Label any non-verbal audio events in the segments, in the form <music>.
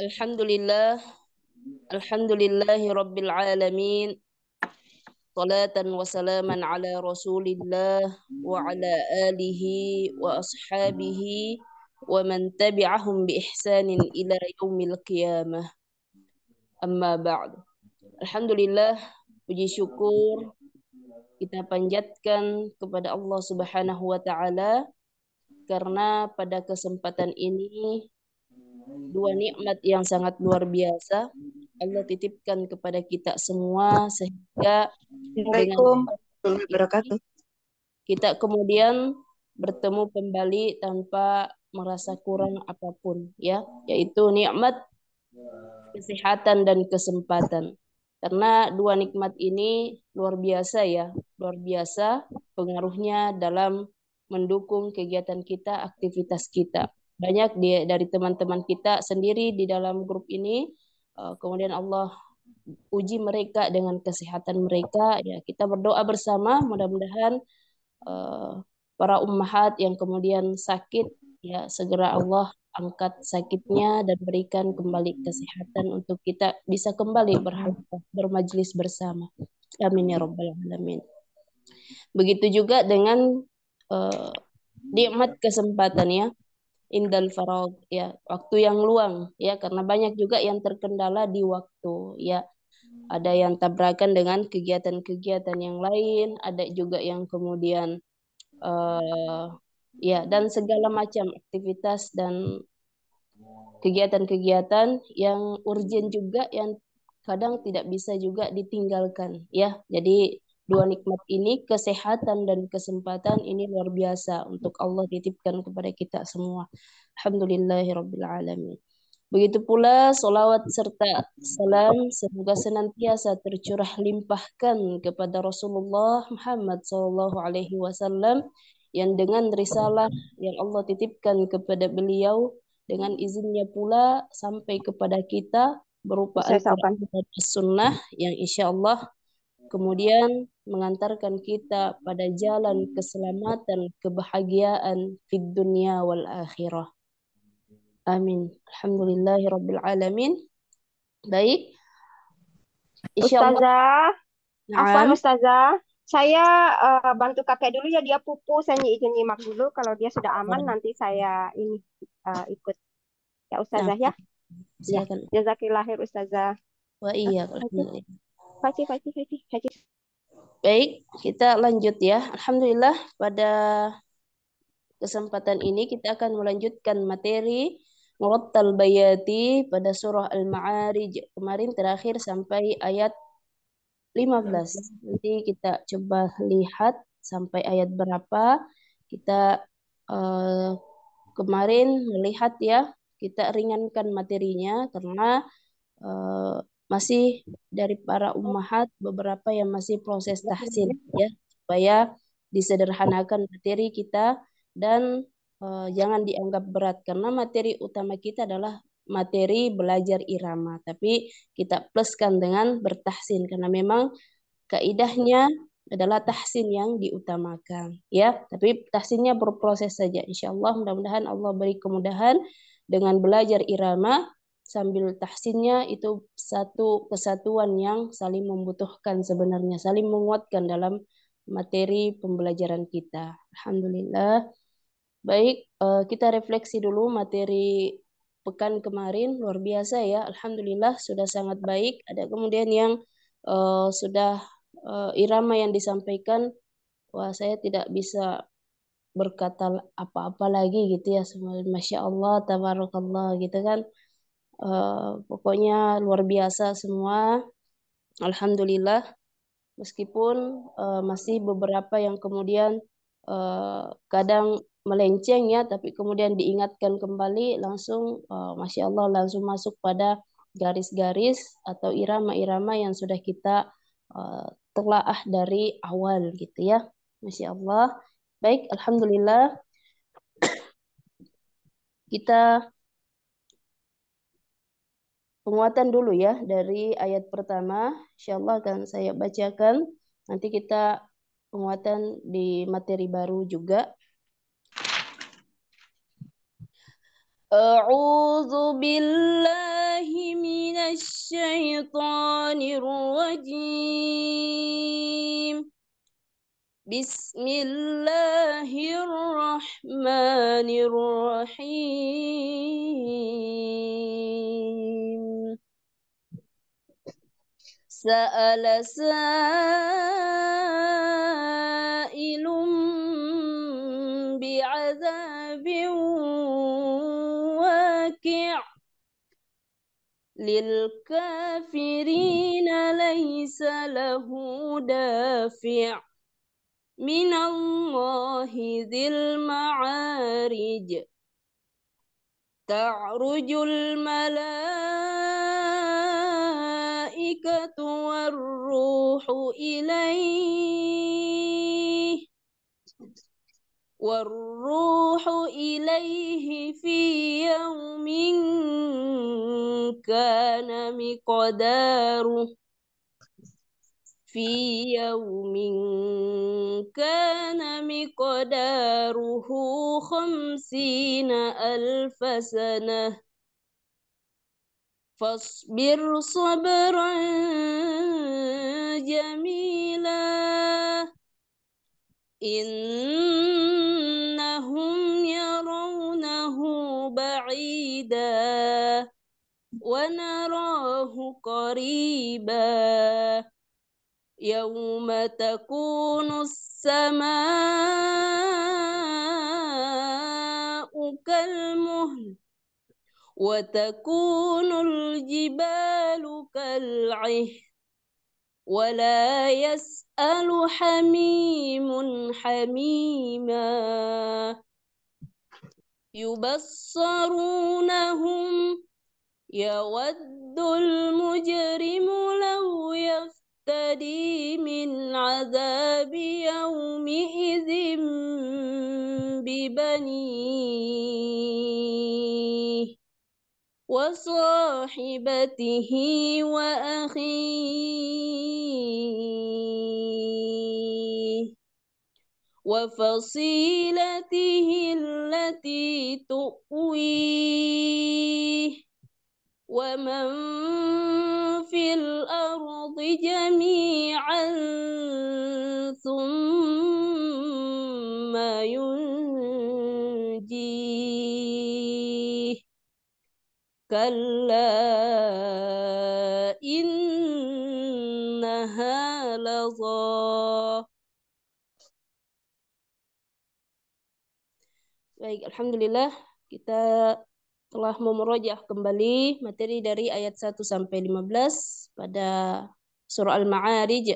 الحمد لله Alhamdulillahi Rabbil Alamin Salatan wa salaman ala Rasulillah wa ala alihi wa ashabihi wa man tabi'ahum bi ihsanin ila yaumil qiyamah Amma ba'd Alhamdulillah puji syukur kita panjatkan kepada Allah Subhanahu wa taala karena pada kesempatan ini dua nikmat yang sangat luar biasa Allah titipkan kepada kita semua sehingga dengan kita kemudian bertemu kembali tanpa merasa kurang apapun ya yaitu nikmat kesehatan dan kesempatan karena dua nikmat ini luar biasa ya luar biasa pengaruhnya dalam mendukung kegiatan kita aktivitas kita banyak dia dari teman-teman kita sendiri di dalam grup ini Eh, kemudian Allah uji mereka dengan kesehatan mereka ya kita berdoa bersama mudah-mudahan eh, para ummahat yang kemudian sakit ya segera Allah angkat sakitnya dan berikan kembali kesehatan untuk kita bisa kembali bermajlis bersama amin ya rabbal alamin begitu juga dengan uh, nikmat kesempatan ya indal farog ya waktu yang luang ya karena banyak juga yang terkendala di waktu ya ada yang tabrakan dengan kegiatan-kegiatan yang lain ada juga yang kemudian uh, ya dan segala macam aktivitas dan kegiatan-kegiatan yang urgent juga yang kadang tidak bisa juga ditinggalkan ya jadi Dua nikmat ini, kesehatan dan kesempatan ini luar biasa untuk Allah titipkan kepada kita semua. alamin Begitu pula solawat serta salam semoga senantiasa tercurah limpahkan kepada Rasulullah Muhammad Sallallahu Alaihi Wasallam yang dengan risalah yang Allah titipkan kepada beliau dengan izinnya pula sampai kepada kita berupa Al-Quran Sunnah yang insya Allah kemudian mengantarkan kita pada jalan keselamatan, kebahagiaan di dunia wal akhirah. Amin. Alhamdulillahi rabbil alamin. Baik. Ustazah, Afwan Ustazah, saya uh, bantu kakek dulu ya dia pupu, saya izin nyimak dulu kalau dia sudah aman nanti saya ini uh, ikut. Ya Ustazah ya. Silakan. Ya. Ustazah. Wa iya. Alhamdulillah. Faci, Faci, Faci, Faci. Baik, kita lanjut ya. Alhamdulillah pada kesempatan ini kita akan melanjutkan materi Murattal Bayati pada surah Al-Ma'arij. Kemarin terakhir sampai ayat 15. Nanti kita coba lihat sampai ayat berapa. Kita uh, kemarin melihat ya, kita ringankan materinya karena uh, masih dari para ummahat beberapa yang masih proses tahsin ya supaya disederhanakan materi kita dan uh, jangan dianggap berat karena materi utama kita adalah materi belajar irama tapi kita pluskan dengan bertahsin karena memang kaidahnya adalah tahsin yang diutamakan ya tapi tahsinnya berproses saja insyaallah mudah-mudahan Allah beri kemudahan dengan belajar irama sambil tahsinnya itu satu kesatuan yang saling membutuhkan sebenarnya, saling menguatkan dalam materi pembelajaran kita. Alhamdulillah. Baik, eh, kita refleksi dulu materi pekan kemarin luar biasa ya. Alhamdulillah sudah sangat baik. Ada kemudian yang eh, sudah eh, irama yang disampaikan wah saya tidak bisa berkata apa-apa lagi gitu ya. semuanya Masya Allah, tabarakallah gitu kan. Eh, pokoknya luar biasa semua. Alhamdulillah. Meskipun uh, masih beberapa yang kemudian uh, kadang melenceng ya, tapi kemudian diingatkan kembali langsung, uh, masya Allah langsung masuk pada garis-garis atau irama-irama yang sudah kita uh, telaah dari awal gitu ya, masya Allah. Baik, alhamdulillah kita penguatan dulu ya dari ayat pertama. Insya Allah akan saya bacakan. Nanti kita penguatan di materi baru juga. أعوذ بالله من الشيطان الرجيم بسم الله الرحمن الرحيم سأل سائل بعذاب واقع للكافرين ليس له دافع من الله ذي المعارج تعرج الملائكة الملائكة والروح إليه والروح إليه في يوم كان مقداره في يوم كان مقداره خمسين ألف سنة فاصبر صبرا جميلا إنهم يرونه بعيدا ونراه قريبا يوم تكون السماء كالمهل وتكون الجبال كالعهن ولا يسأل حميم حميما يبصرونهم يود المجرم لو يفتدي من عذاب يومئذ ببنيه وصاحبته وأخيه وفصيلته التي تؤويه ومن في الأرض جميعا ثم ينجيه كلا إنها لظى Baik, Alhamdulillah kita telah memerojah kembali materi dari ayat 1 sampai 15 pada surah Al-Ma'arij.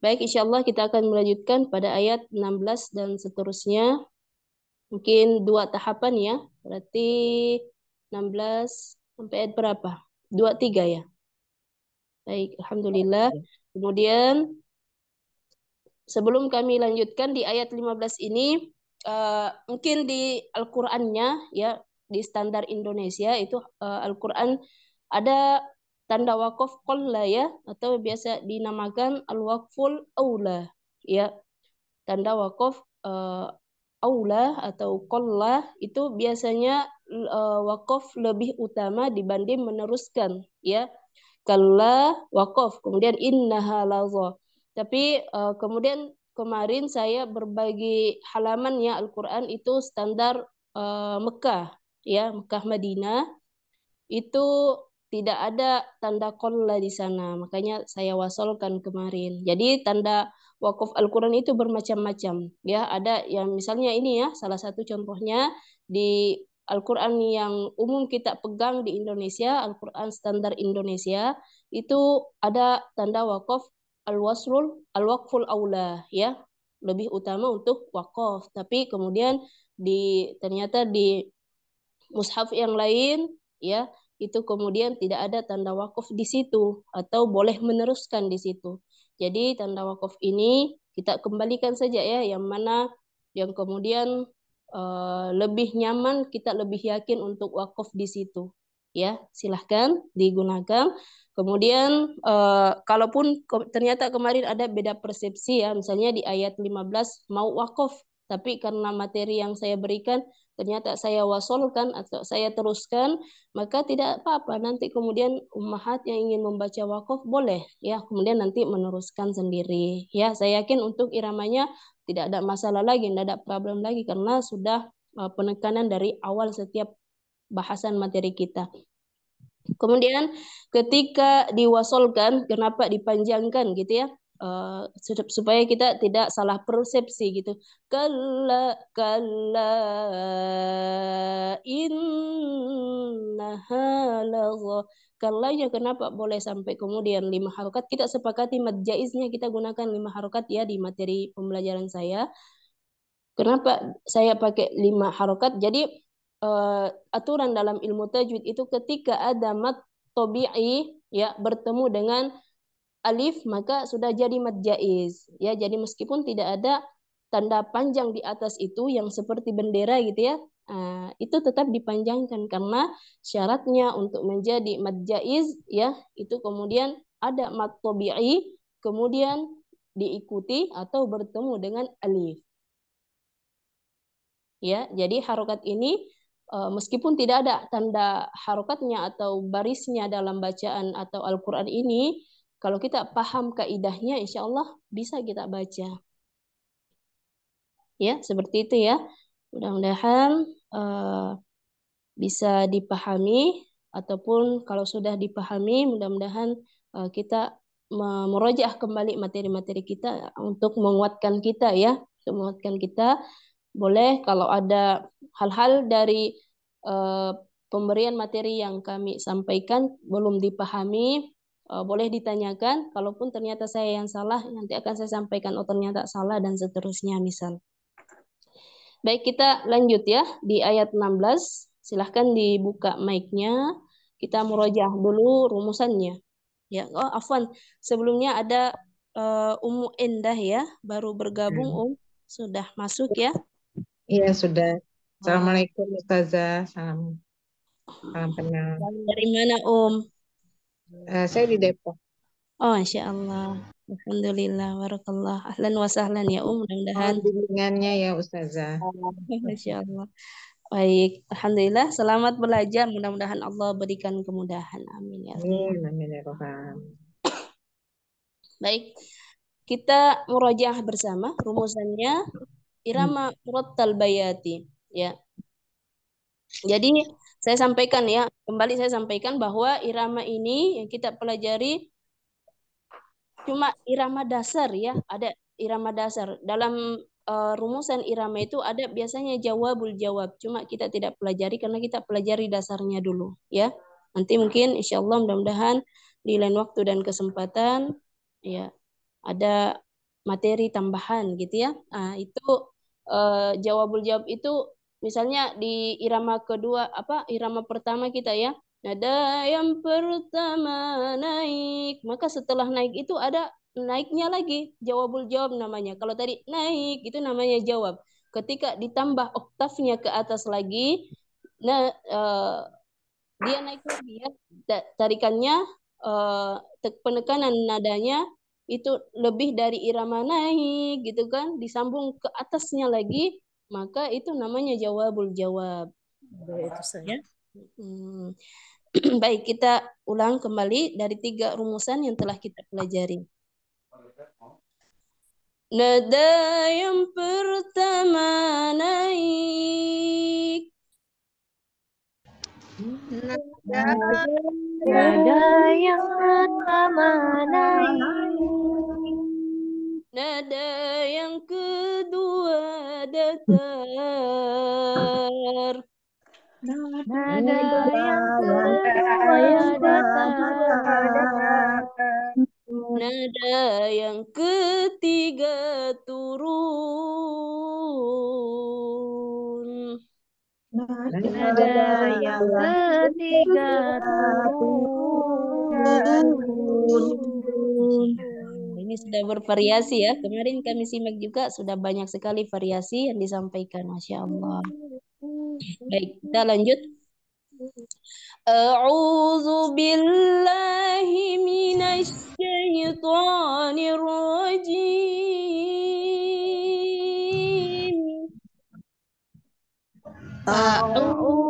Baik, insya Allah kita akan melanjutkan pada ayat 16 dan seterusnya. Mungkin dua tahapan ya, berarti 16, sampai ayat berapa? Dua tiga ya. Baik, alhamdulillah. Kemudian sebelum kami lanjutkan di ayat 15 ini uh, mungkin di Al-Qur'annya ya di standar Indonesia itu uh, Al-Qur'an ada tanda wakaf qalla ya atau biasa dinamakan al-waqful aula ya. Tanda wakaf uh, aula atau qalla itu biasanya uh, wakaf lebih utama dibanding meneruskan ya kalau wakaf kemudian innaha tapi uh, kemudian kemarin saya berbagi halaman ya Al-Qur'an itu standar uh, Mekah ya Mekah Madinah itu tidak ada tanda kolla di sana makanya saya wasolkan kemarin jadi tanda wakaf Al-Quran itu bermacam-macam ya ada yang misalnya ini ya salah satu contohnya di Al-Quran yang umum kita pegang di Indonesia, Al-Quran standar Indonesia, itu ada tanda wakaf al-wasrul, al waqful aula, ya lebih utama untuk wakaf. Tapi kemudian di ternyata di mushaf yang lain, ya itu kemudian tidak ada tanda wakaf di situ atau boleh meneruskan di situ. Jadi tanda wakaf ini kita kembalikan saja ya yang mana yang kemudian Eh, lebih nyaman, kita lebih yakin untuk wakaf di situ. Ya, silahkan digunakan. Kemudian eh, kalaupun ternyata kemarin ada beda persepsi ya, misalnya di ayat 15 mau wakaf, tapi karena materi yang saya berikan ternyata saya wasolkan atau saya teruskan, maka tidak apa-apa. Nanti kemudian ummahat yang ingin membaca wakaf boleh ya, kemudian nanti meneruskan sendiri. Ya, saya yakin untuk iramanya tidak ada masalah lagi, tidak ada problem lagi karena sudah uh, penekanan dari awal setiap bahasan materi kita. Kemudian ketika diwasolkan, kenapa dipanjangkan gitu ya? uh, supaya kita tidak salah persepsi gitu. Kala kalla innaha lagha. kenapa boleh sampai kemudian lima harokat? Kita sepakati mat jaiznya kita gunakan lima harokat ya di materi pembelajaran saya. Kenapa saya pakai lima harokat? Jadi uh, aturan dalam ilmu tajwid itu ketika ada mat tobi'i ya bertemu dengan alif maka sudah jadi mad jaiz ya jadi meskipun tidak ada tanda panjang di atas itu yang seperti bendera gitu ya ah, itu tetap dipanjangkan karena syaratnya untuk menjadi mad jaiz ya itu kemudian ada mad tabi'i kemudian diikuti atau bertemu dengan alif. Ya, jadi harokat ini eh, meskipun tidak ada tanda harokatnya atau barisnya dalam bacaan atau Al-Qur'an ini kalau kita paham kaidahnya, insya Allah bisa kita baca. Ya, seperti itu ya. Mudah-mudahan uh, bisa dipahami ataupun kalau sudah dipahami, mudah-mudahan uh, kita merojah kembali materi-materi kita untuk menguatkan kita ya, untuk menguatkan kita. Boleh kalau ada hal-hal dari uh, pemberian materi yang kami sampaikan belum dipahami, Eh, boleh ditanyakan, kalaupun ternyata saya yang salah, nanti akan saya sampaikan, oh ternyata salah, dan seterusnya misal. Baik, kita lanjut ya di ayat 16. Silahkan dibuka mic-nya. Kita merojah dulu rumusannya. Ya, oh Afwan, sebelumnya ada uh, eh, Umu Endah ya, baru bergabung hmm. Um. Sudah masuk ya? Iya, sudah. Oh. Assalamualaikum Ustazah. Salam. Salam kenal. Dari mana Um? Uh, saya di Depok. Oh, Insya Allah. Alhamdulillah, warakallah. Ahlan wa sahlan ya Um, mudah-mudahan. bimbingannya ya Ustazah. Insya ah, <laughs> Allah. Baik, Alhamdulillah. Selamat belajar. Mudah-mudahan Allah berikan kemudahan. Amin ya. Amin, amin ya Rabbal. <coughs> Baik, kita murojaah bersama. Rumusannya irama murattal bayati. Ya. Jadi saya sampaikan ya, kembali saya sampaikan bahwa irama ini yang kita pelajari cuma irama dasar ya, ada irama dasar. Dalam uh, rumusan irama itu ada biasanya jawabul jawab, cuma kita tidak pelajari karena kita pelajari dasarnya dulu ya. Nanti mungkin insya Allah mudah-mudahan di lain waktu dan kesempatan ya ada materi tambahan gitu ya. Nah, itu uh, jawabul jawab itu misalnya di irama kedua apa irama pertama kita ya nada yang pertama naik maka setelah naik itu ada naiknya lagi jawabul jawab namanya kalau tadi naik itu namanya jawab ketika ditambah oktavnya ke atas lagi nah uh, dia naik lagi ya tarikannya uh, penekanan nadanya itu lebih dari irama naik gitu kan disambung ke atasnya lagi maka itu namanya jawabul jawab. Itu saja. Ya. Hmm. <clears throat> Baik, kita ulang kembali dari tiga rumusan yang telah kita pelajari. Nada yang pertama naik. Nada, nada yang pertama naik nada yang kedua datar nada yang kedua datar nada yang ketiga turun nada yang ketiga turun ini sudah bervariasi ya. Kemarin kami simak juga sudah banyak sekali variasi yang disampaikan. Masya Allah. Baik, kita lanjut. A'udzu billahi minasy rajim. A'udzu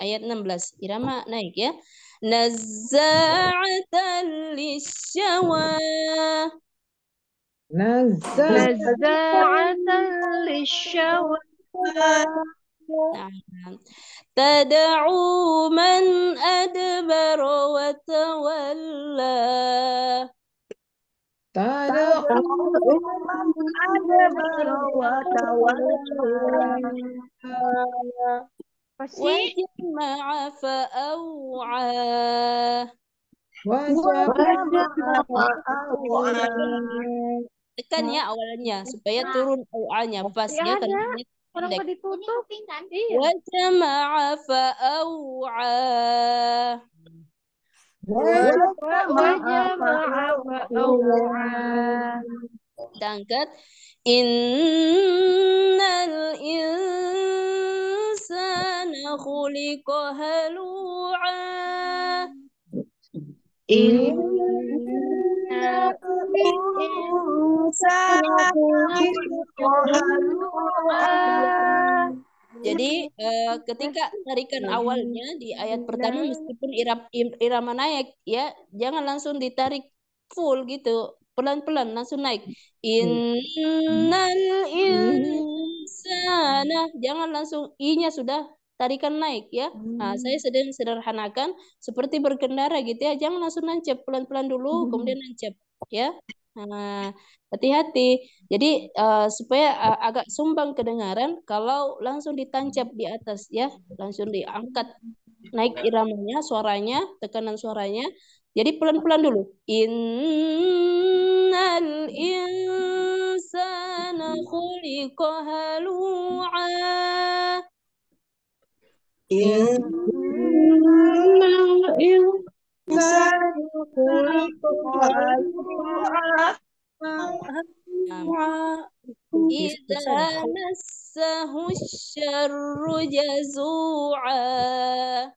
ayat 16 irama oh. naik ya nazza'atan lisyawa nazza'atan lisyawa Tada'u man adbara wa tawalla Tada'u man adbara wa tawalla pasti wajma'a fa'aw'a tekan ya awalnya supaya turun au-nya pas ya tadinya Kenapa ditutup? Wajama'a fa'aw'a. Tangkat. Innal in الإنسان خلق هلوعا إن Jadi eh, ketika tarikan awalnya di ayat pertama meskipun irap, irama naik ya jangan langsung ditarik full gitu pelan-pelan langsung naik. Innal Nah, nah, jangan langsung i-nya sudah tarikan naik ya. Nah, hmm. Nah, saya sedang sederhanakan seperti berkendara gitu ya. Jangan langsung nancep pelan-pelan dulu, hmm. kemudian nancep ya. Nah, hati-hati. Jadi uh, supaya uh, agak sumbang kedengaran kalau langsung ditancap di atas ya, langsung diangkat naik iramanya, suaranya, tekanan suaranya. Jadi pelan-pelan dulu. Innal in الإنسان خلق هلوعا إن الإنسان خلق هلوعا إذا مسه الشر جزوعا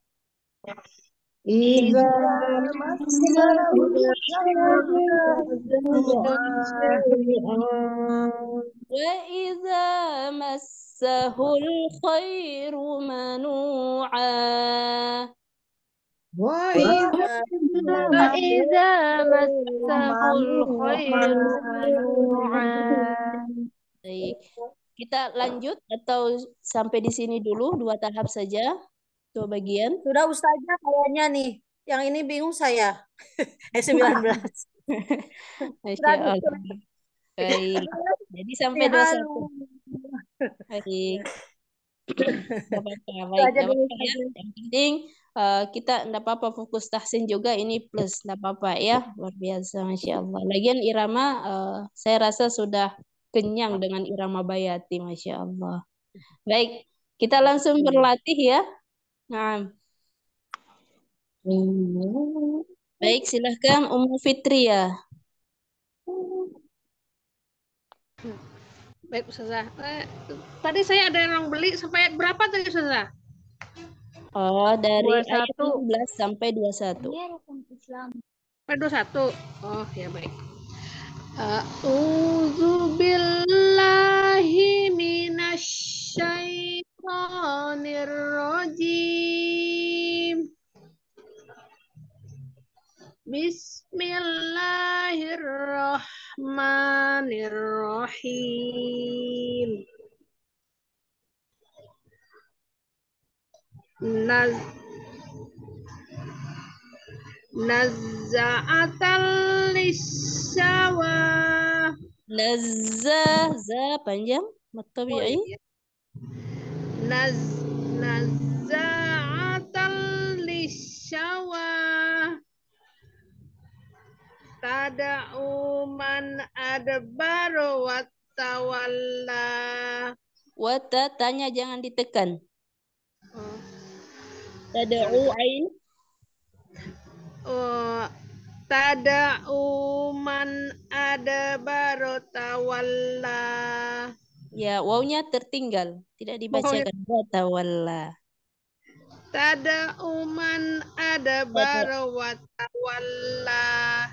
وإذا مسه الخير منوعا Kita lanjut atau sampai di sini dulu dua tahap saja dua bagian. Sudah ustazah kayaknya nih. Yang ini bingung saya. <laughs> Eh 19. <laughs> Baik. Jadi sampai dua satu. Baik. Baik, ya Yang penting uh, kita enggak apa-apa fokus tahsin juga ini plus enggak apa-apa ya. Luar biasa Masya Allah. Lagian irama uh, saya rasa sudah kenyang dengan irama bayati Masya Allah. Baik, kita langsung berlatih ya. Nah. Baik, silahkan Umu Fitri ya. Baik, Ustazah. Eh, tadi saya ada yang beli sampai berapa tadi, Ustazah? Oh, dari 21 11 sampai 21. Sampai 21. Oh, ya baik. A'udzu billahi syaitonir rojim. Bismillahirrahmanirrahim. Naz Nazza'atal lisawa Nazza za panjang Matabi'i oh, iya naz nazaatal lisyawa tada'u man adbara wa tawalla Wata tanya jangan ditekan. Oh. Tada'u ain. Oh, tada'u man adbara tawalla. Ya, wawnya tertinggal, tidak dibacakan. Watawalla. Tada uman ada bara watawalla.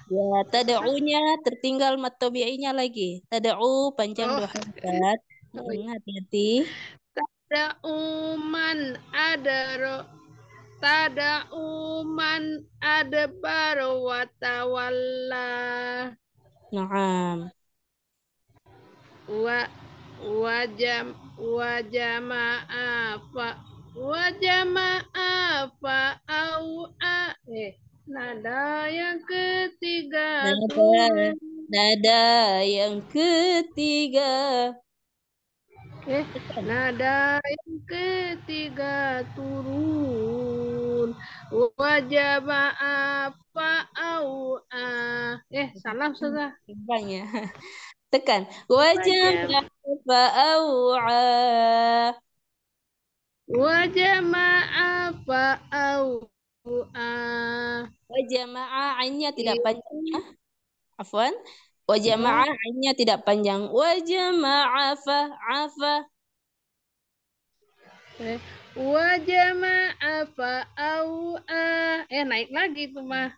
Ya, unya tertinggal matobiainya lagi. Tada U panjang oh. dua ingat hmm, hati Tada Uman ada ro tada Uman ada barawatawalla. watawalla. Naam. Wa wajam wajama apa wajama apa au a eh nada yang ketiga nada, nada yang ketiga eh nada yang ketiga turun wajah apa au a eh salah sudah banyak <laughs> tekan wajah wa فأوعى وجمع فأوعى وجama'a ainnya iya. tidak panjang ya. Afwan. Wajama'a ainnya tidak panjang. Wajama'a fa'afa. Wajama'a fa'au'a. Eh naik lagi tuh mah.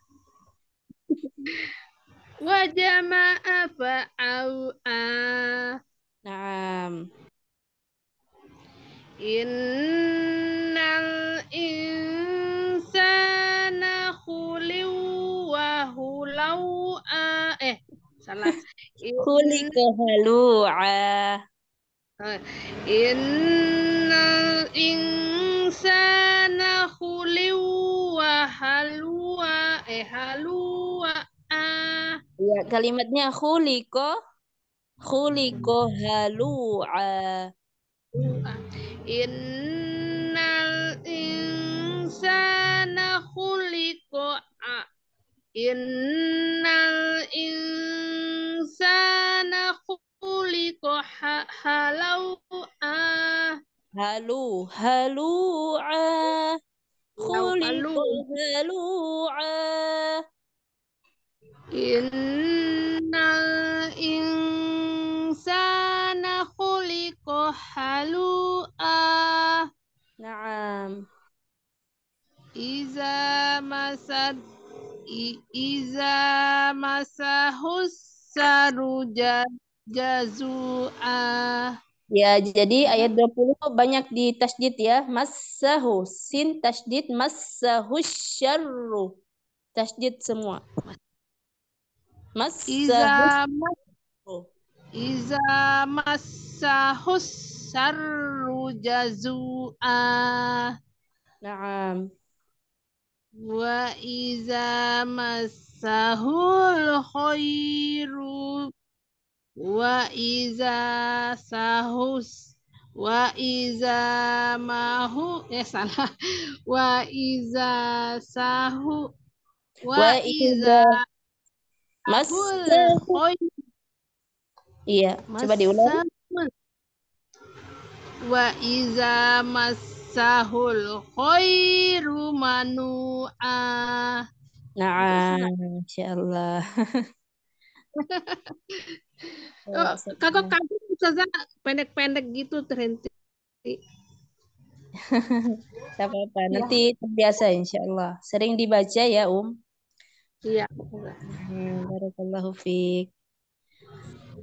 Wajama'a fa'au'a. <laughs> Naam. Innal insana khuliw wa hulau eh salah. Khuliqa halu'a. Eh, innal insana khuliw wa halua eh halua. Ya, kalimatnya khuliqa khuliqa halu'a innal insana khuliqa innal insana khuliqa halu'a halu halu'a khuliqa halu'a innal insana insana khuliqa halu'a. Naam. Iza masad Iza masahus saru jazu'a. Ya, jadi ayat 20 banyak di tasjid ya. Masahu, sin tasjid, masahu syarru. tasjid semua. Masahu. Iza Iza masahus saru jazu'a. Naam. Wa iza masahul khairu wa iza sahus wa iza mahu eh ya, salah wa iza sahu wa, wa iza masul Iya, Masa coba diulang. Wa iza masahul khairu manu'a. Nah, insyaallah. <laughs> Oh, kakak kamu bisa pendek-pendek gitu terhenti. Tidak <laughs> apa-apa, iya. nanti terbiasa insya Allah. Sering dibaca ya, Um. Iya. Barokallahu hmm, Barakallahu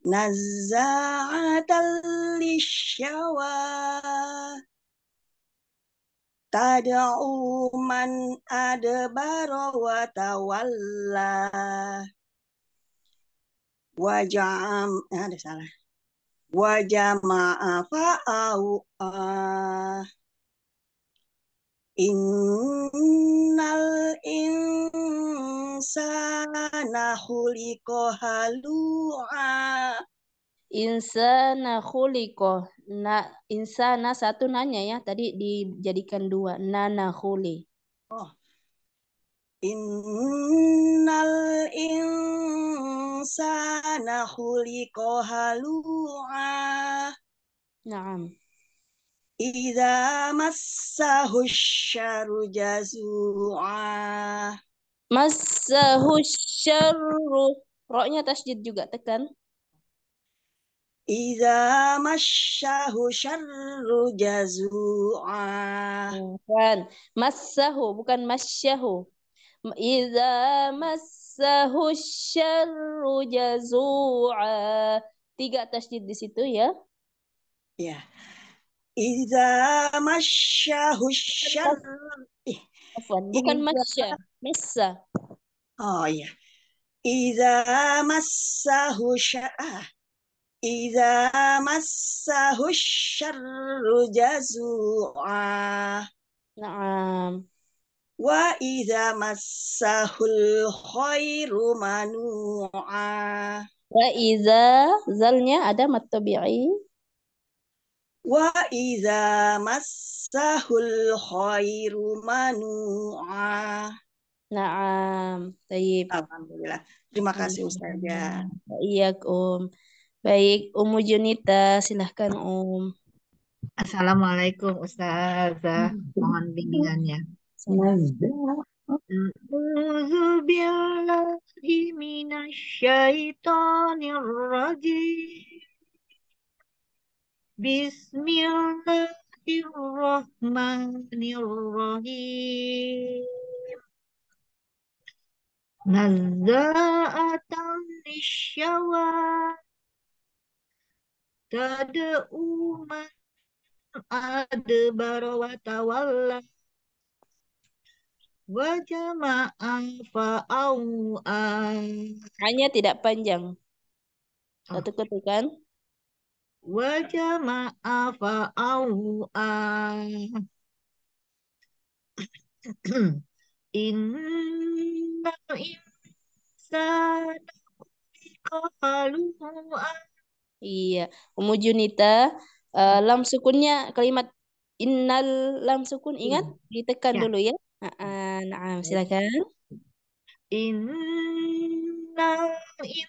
Nazar talisya wa, tada uman eh, ada baro wa tawala, wajah maaf wa au Innal insana khuliqa halu'a. Insana khuliqa. Na, insana satu nanya ya. Tadi dijadikan dua. Nana khuli. Oh. Innal insana khuliqa halu'a. Naam. Ida massahu syarru jazu'a. Massahu syarru. Roknya tasjid juga tekan. Iza masyahu syarru jazu'a. Bukan. Masyahu, bukan masyahu. Iza masyahu syarru jazu'a. Tiga tasjid di situ ya. Ya. Iza masyahu Bukan masya, masa. Oh iya. Iza masya husyar. Ah. Iza masya husyar jazua? Naam. Wa iza hul khairu manua. Wa iza zalnya ada matobi'i wa iza masahul khairu manu'a. Naam, tayyib. Alhamdulillah. Terima kasih Ustazah. Iya, om, Baik, Umu Junita, silahkan om. Assalamualaikum Ustazah. Mohon bimbingannya. Assalamualaikum. Bismillahirrahmanirrahim. Nazza'atan lishawa Tada man ada wa tawalla Wa jama'a Hanya tidak panjang. Ah. Satu ketukan. وجمع فأوعى إن الإنسان خلق Iya, Umu Junita, uh, eh, lam sukunnya kalimat innal lam sukun ingat ditekan ya. dulu ya. Nah, nah silakan. Innal in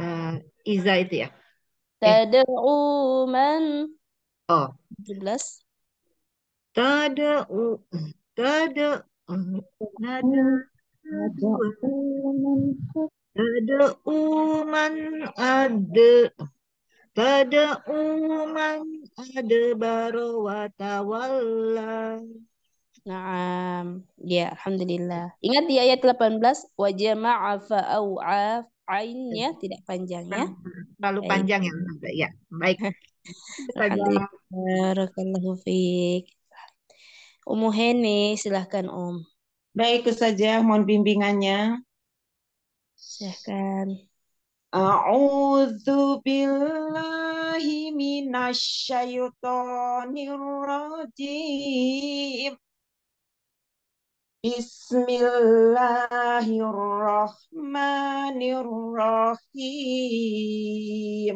uh, Iza itu ya. Tad'u man. Oh. 17. Tad'u tad'u tad'u man ad tad'u man adbara wa tawalla. Naam. Ya, alhamdulillah. Ingat di ayat 18 wajah jama'a fa'a'a ainnya tidak ya. Terlalu panjang yang ya. Baik. <laughs> Barakallahu fiik. Umu Heni, silahkan Om. Baik saja, mohon bimbingannya. Silahkan. A'udzu billahi minasyaitonir rajim. Bismillahirrahmanirrahim.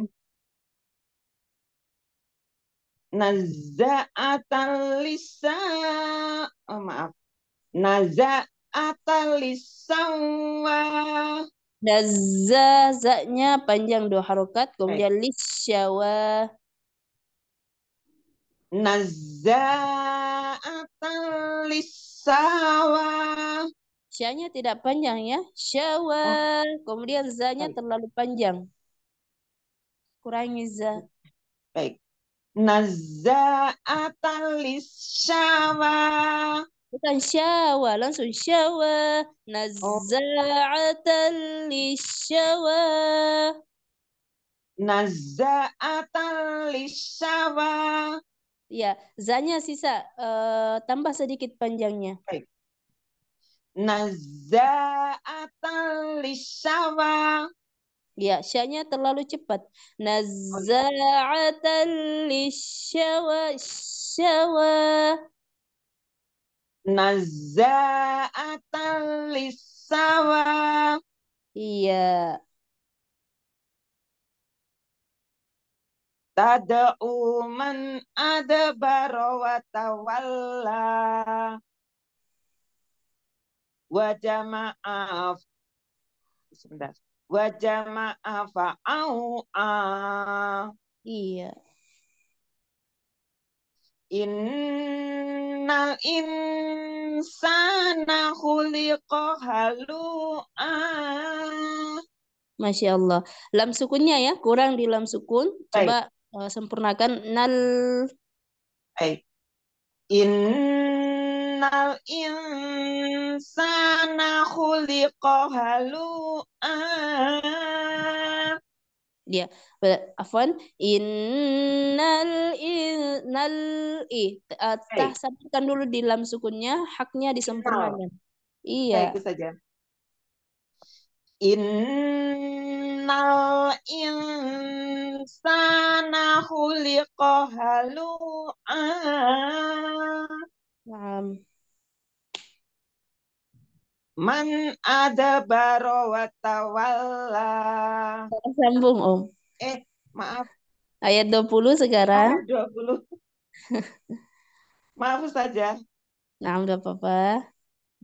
Nazaatal lisa, oh, maaf. Nazaatal lisawa. Nazza panjang dua harokat kemudian okay. lisyawa. Nazaatal lisa sawa. Syanya tidak panjang ya. Oh. Syawal. Oh. Kemudian zanya terlalu panjang. Kurangi za. Baik. Naza'atalis syawa. Bukan syawa, langsung syawa. Naza'atalis lisyawa. Naza'atalis syawa. Ya, zanya sisa uh, eh, tambah sedikit panjangnya. Baik. Nazaatan lisawa. Ya, syanya terlalu cepat. Oh, iya. Nazaatan lisawa syawa. Nazaatan lisawa. Iya. tad'u man adbara wa tawalla wa jama'a sebentar wa jama'a fa'au'a iya innal insana khuliqa halu'a Masya Allah. Lam sukunnya ya, kurang di lam sukun. Coba Baik uh, sempurnakan nal baik innal insana khuliqa halu'a dia afwan innal innal i uh, tah dulu di lam sukunnya haknya disempurnakan iya itu saja Innal insana khuliqa halu'a. Naam. Man ada wa tawalla. Sambung, Om. Eh, maaf. Ayat 20 sekarang. Ayat 20. <laughs> maaf saja. Nah, enggak apa-apa.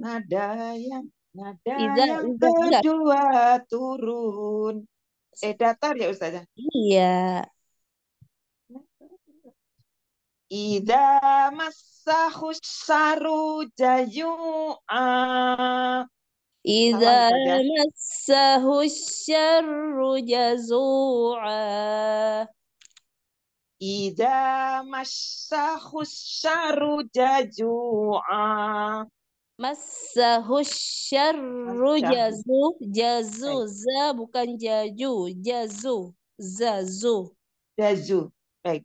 Nada yang Nada Iza, yang kedua turun. Eh datar ya Ustazah? Iya. Ida masahu saru a. Ida masahu jazu a. Ida masahu syarru a. Masahu syarru jazu jazu za bukan jaju jazu zazu jazu baik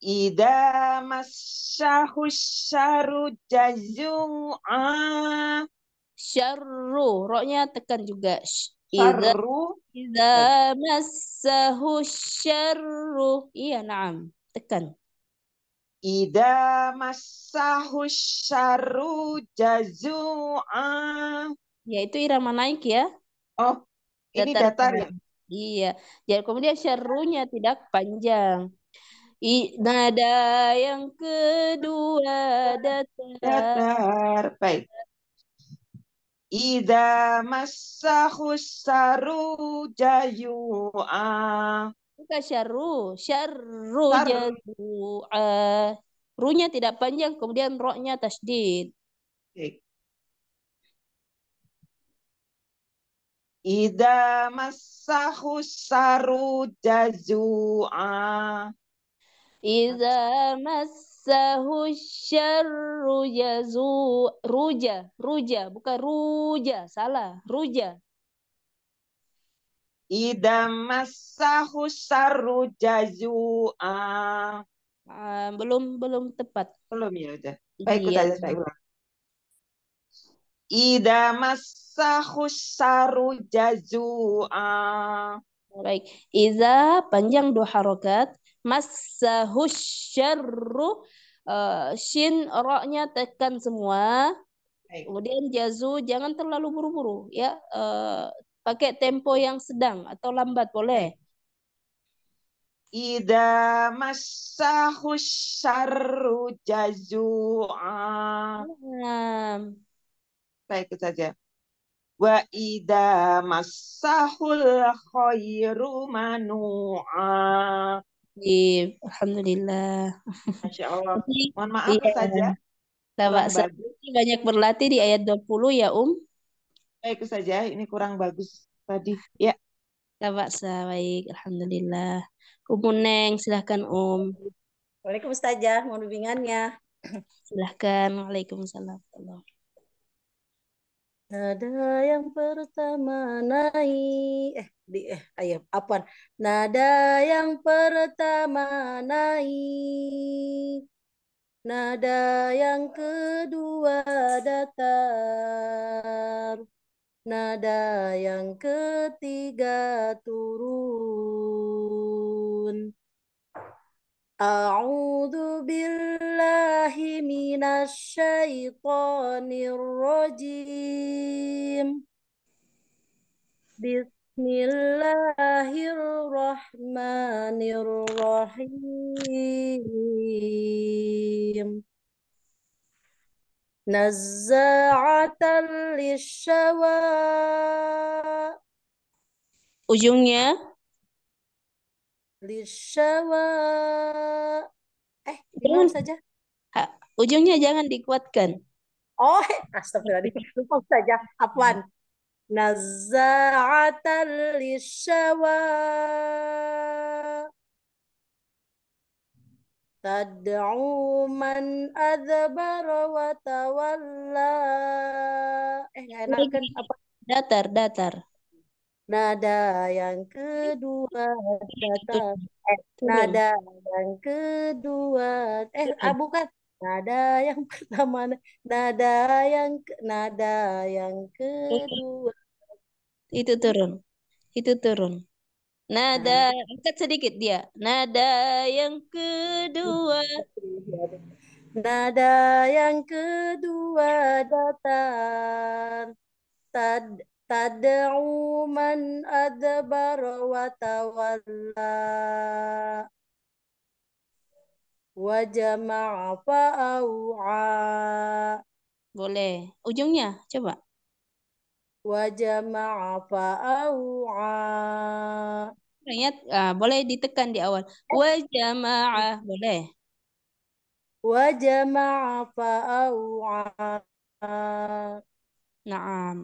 Ida masahu syarru jazu a syarru roknya tekan juga Ida Ida masahu syarru iya naam tekan Ida masahu syaru jazu'a. Ya, itu irama naik ya. Oh, ini datarnya. Datar. Ya? Iya. Jadi ya, kemudian syarunya tidak panjang. I, nada yang kedua datar. datar. Baik. Ida masahu syaru jazu'a. Bukan syarru, syarru Syar. jazua. Eh, runya tidak panjang, kemudian roknya tasdid. Okay. Ida masahu syarru jazua. Ida masahu syarru jazua. Ruja, ruja, bukan ruja, salah, ruja. Ida saru jazua. Uh, belum belum tepat. Belum ya udah. Baik iya. aja saya iya. ulang. Ida masahu saru jazua. Baik. Iza panjang dua harokat. Masahu syarru. Uh, eh, shin roknya tekan semua. Baik. Kemudian jazu jangan terlalu buru-buru ya. Uh, pakai tempo yang sedang atau lambat boleh. Ida masahu syarru jazu'a. Baik nah, itu saja. Wa ida masahul khairu manu'a. Alhamdulillah. Masya Allah. Mohon maaf iya. saja. Nah, banyak berlatih di ayat 20 ya, Um baik ya, saja ini kurang bagus tadi ya Kak Sa, baik, Alhamdulillah. Umun Neng, silahkan Om. Waalaikumsalam mohon bimbingannya. <clears throat> Silahkan, Waalaikumsalam. Nada yang pertama naik, eh, di, eh ayah, apa? Nada yang pertama naik, nada yang kedua datar, nada yang ketiga turun. A'udhu billahi minas syaitanir rajim. Bismillahirrahmanirrahim. Nazza'atan lishawa. Ujungnya lishawa. Eh, jangan saja. Ha, ujungnya jangan dikuatkan. Oh, eh, astagfirullahaladzim. Lupa saja. Ya. Apaan? Nazza'atan lishawa. Tad'u man adzbara wa tawalla. Eh, enak kan apa? Datar, datar. Nada yang kedua datar. Eh, nada yang kedua. Eh, ah, bukan. Nada yang <laughs> pertama, nada yang nada yang kedua. Itu turun. Itu turun. Nada nah. angkat sedikit dia. Nada yang kedua. Nada yang kedua datar. Tad tad'u man adbar wa tawalla. Wa jama'a fa'au'a. Boleh. Ujungnya coba wajama'a fa'au'a. Ingat, uh, boleh ditekan di awal. Eh. Wajama'a, boleh. Wajama'a fa'au'a. Naam.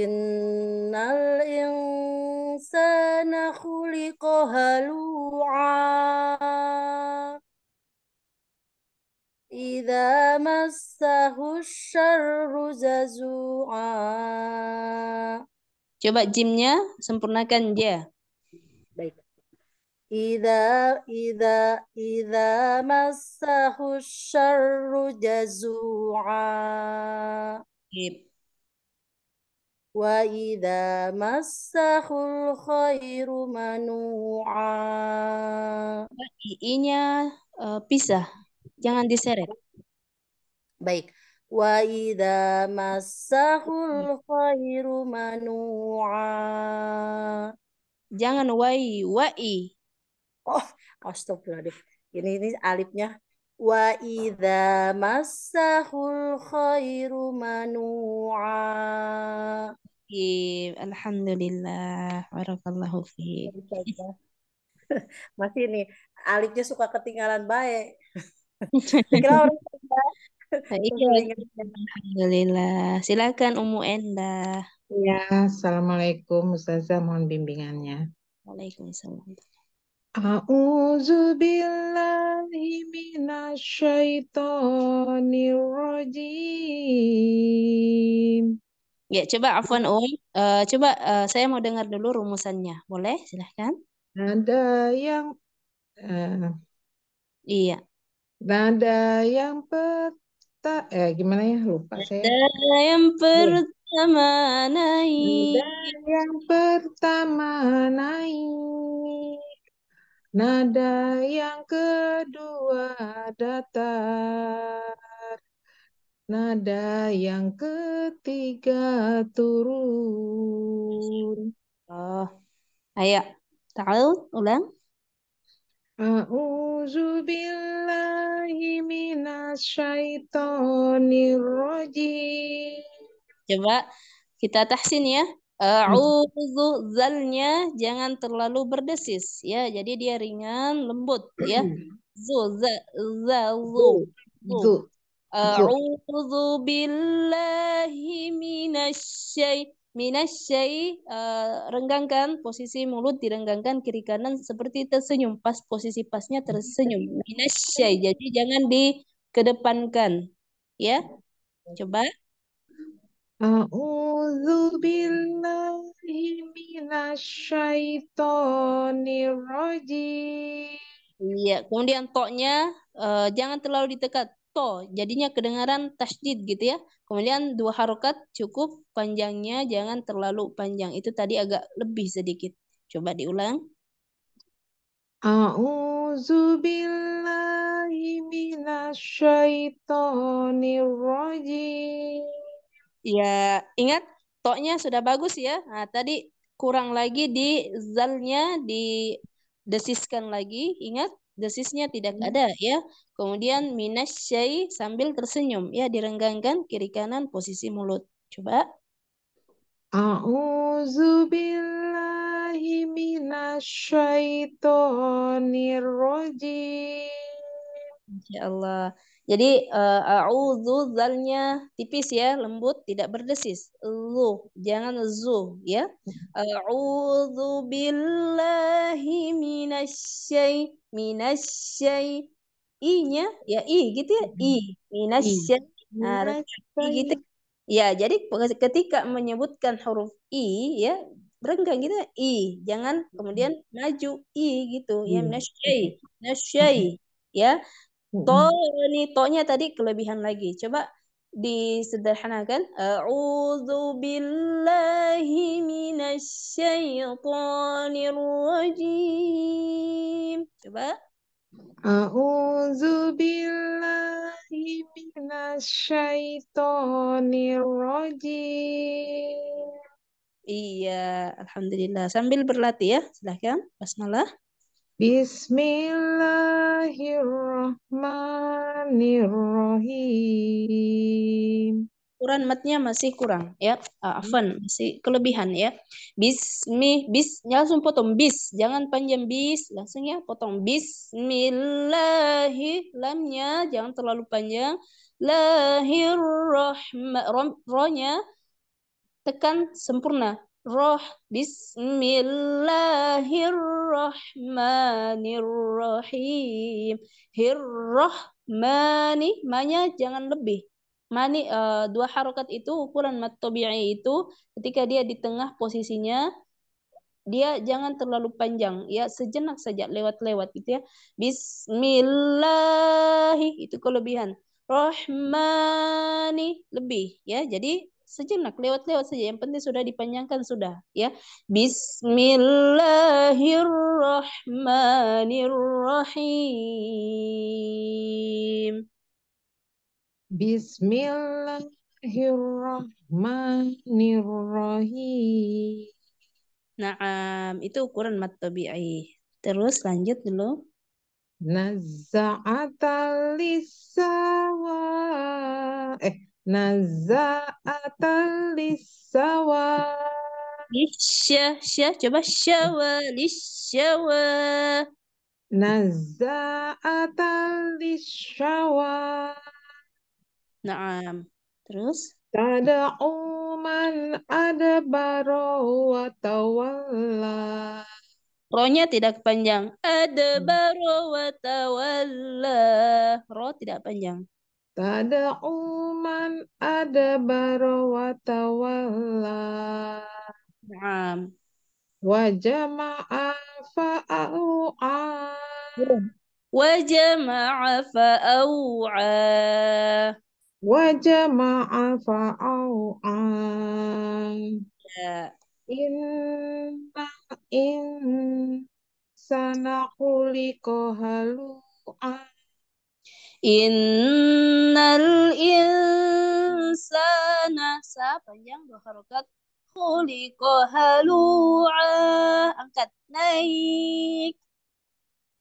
Innal insana khuliqa halu'a. إذا مسه الشر ززوعا Coba jimnya sempurnakan dia. Baik. Ida ida ida masahu syarru jazua. Sip. Wa ida masahul khairu manua. ini nya uh, eh, pisah jangan diseret. Baik. Wa idza massahul khairu manu'a. Jangan wai wai. Oh, astagfirullah. Ini ini alifnya wa idza massahul khairu manu'a. Iya, alhamdulillah. Barakallahu wabarakatuh <laughs> Masih nih, alifnya suka ketinggalan baik. Dikira <laughs> orang pindah. Nah, iya, Alhamdulillah. Silakan Umu Enda. Ya, Assalamualaikum Ustazah, mohon bimbingannya. Waalaikumsalam. A'udzu billahi minasyaitonir rajim. Ya, coba afwan Oi. Uh, eh, coba uh, saya mau dengar dulu rumusannya. Boleh? Silahkan. Ada yang uh, Iya. Nada yang peta eh gimana ya lupa saya. Nada yang iya. pertama naik. Nada yang pertama naik. Nada yang kedua datar. Nada yang ketiga turun. Oh, ayo. tahu ulang. A'udzu billahi minasyaitonir rajim. Coba kita tahsin ya. A'udzu zalnya jangan terlalu berdesis ya. Jadi dia ringan, lembut ya. Zu za za zu. A'udzu billahi minasyaitonir Minasyai uh, eh, renggangkan posisi mulut direnggangkan kiri kanan seperti tersenyum pas posisi pasnya tersenyum minasyai jadi jangan dikedepankan ya coba A'udzu billahi minasyaitonir rajim Iya, kemudian toknya uh, jangan terlalu ditekat to jadinya kedengaran tasdid gitu ya kemudian dua harokat cukup panjangnya jangan terlalu panjang itu tadi agak lebih sedikit coba diulang minasyaitonirrajim ya ingat toknya sudah bagus ya nah, tadi kurang lagi di zalnya di desiskan lagi ingat desisnya tidak hmm. ada ya. Kemudian syai sambil tersenyum ya direnggangkan kiri kanan posisi mulut. Coba. A'udzubillahi minasyaitonirrajim. Insyaallah. Jadi uh, eh, zalnya tipis ya, lembut, tidak berdesis. Zu, jangan zu ya. A'udzu billahi minasyai minasyai i-nya ya i gitu ya i minasyai. Nah, gitu. Ya, jadi ketika menyebutkan huruf i ya renggang gitu ya, i jangan kemudian hmm. maju i gitu ya minasyai minasyai ya To ini to-nya tadi kelebihan lagi. Coba disederhanakan. A'udzu billahi minasyaitonir rajim. Coba. A'udzu billahi minasyaitonir rajim. Iya, alhamdulillah. Sambil berlatih ya, silahkan. Basmalah. Bismillahirrahmanirrahim. Kurang matnya masih kurang ya. Uh, ah, hmm. afan masih kelebihan ya. Bismi bis langsung potong bis, jangan panjang bis, langsung ya potong bismillahi lamnya jangan terlalu panjang. Lahirrahman rohnya tekan sempurna roh Bismillahirrahmanirrahim. hirrahmani manya jangan lebih. Mani uh, dua harokat itu ukuran mat itu ketika dia di tengah posisinya dia jangan terlalu panjang ya sejenak saja lewat-lewat gitu ya Bismillahi itu kelebihan Rohmani lebih ya jadi sejenak lewat-lewat saja yang penting sudah dipanjangkan sudah ya Bismillahirrahmanirrahim Bismillahirrahmanirrahim Naam itu ukuran mat tabi'i terus lanjut dulu Nazatalisawa lisawa eh Naza'atan lissawa. Lisya, sya, coba syawa, lisyawa. Naza'atan lisyawa. Naam. Terus? Tada'u man Baro, wa tawalla. Ronya tidak panjang. Hmm. Ada Baro, Watawala. Ro tidak panjang. Tada'u man ada wa tawalla. Naam. Wajama'a fa'au'a. Iya. Wajama'a fa'au'a. Wajama'a fa'au'a. Ya. Inna in sanakuliko halu'a. Innal insana sa panjang dua harokat khuliqa halu'a angkat naik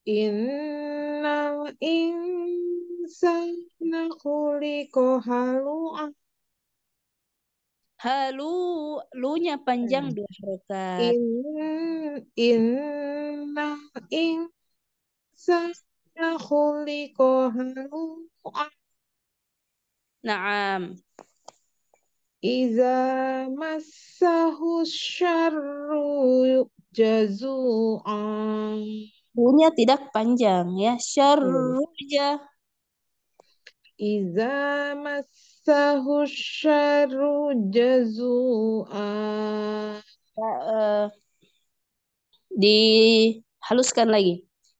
Innal insana khuliqa halu'a Halu, lunya panjang hmm. dua harokat. In, inna, in, khuliqa Naam. Iza masahu syarru jazu'an. Bunya tidak panjang ya. Syarru ya. Iza masahu syarru jazu'an. Ya, uh, dihaluskan lagi.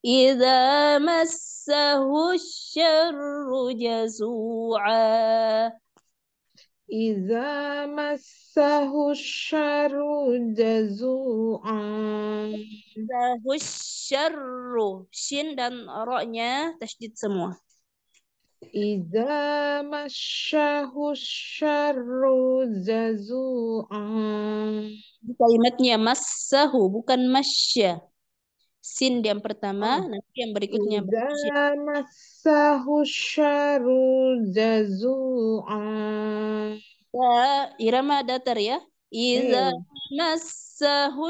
إذا مسه الشر جزوعا إذا مسه الشر جزوعا مسه الشر shin dan roknya tasjid semua Iza masyahu syarru jazu'an. Kalimatnya masahu, bukan masya sin yang pertama, oh. nanti yang berikutnya. Ya, irama datar ya. Iya. Iza hmm. masahu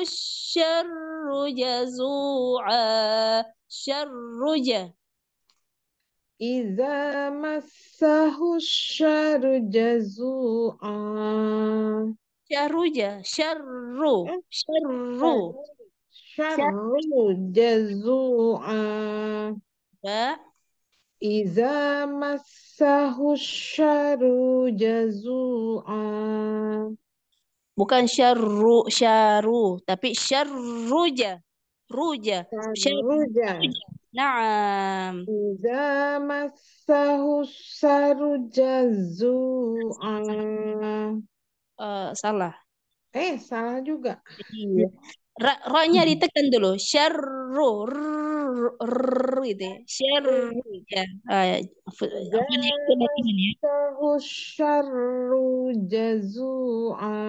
syarru jazu'a. ja. Iza masahu eh, syarru jazu'a. ja. Syarru. Syarru syarrul jazu'a ya Iza masahu ah. syaru jazu'a. Bukan syarru, syaru, tapi syarruja. Ruja. Syarruja. Naam. Iza masahu syaru jazu'a. Uh, eh, salah. Eh, salah juga. Iya ra hmm. ditekan dulu. Syarru. gitu ya. Syarru. Ya. Uh, syarru jazu'a.